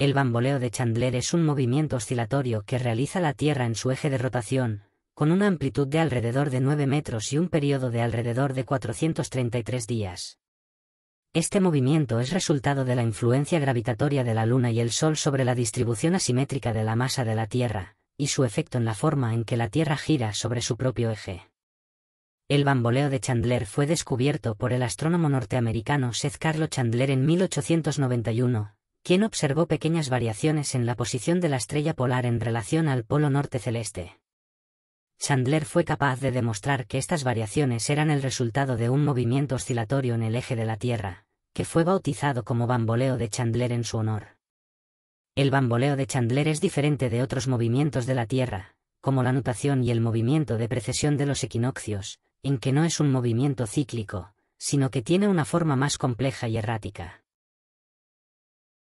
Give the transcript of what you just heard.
El bamboleo de Chandler es un movimiento oscilatorio que realiza la Tierra en su eje de rotación, con una amplitud de alrededor de 9 metros y un periodo de alrededor de 433 días. Este movimiento es resultado de la influencia gravitatoria de la Luna y el Sol sobre la distribución asimétrica de la masa de la Tierra, y su efecto en la forma en que la Tierra gira sobre su propio eje. El bamboleo de Chandler fue descubierto por el astrónomo norteamericano Seth Carlo Chandler en 1891, quien observó pequeñas variaciones en la posición de la estrella polar en relación al polo norte celeste. Chandler fue capaz de demostrar que estas variaciones eran el resultado de un movimiento oscilatorio en el eje de la Tierra, que fue bautizado como bamboleo de Chandler en su honor. El bamboleo de Chandler es diferente de otros movimientos de la Tierra, como la nutación y el movimiento de precesión de los equinoccios, en que no es un movimiento cíclico, sino que tiene una forma más compleja y errática.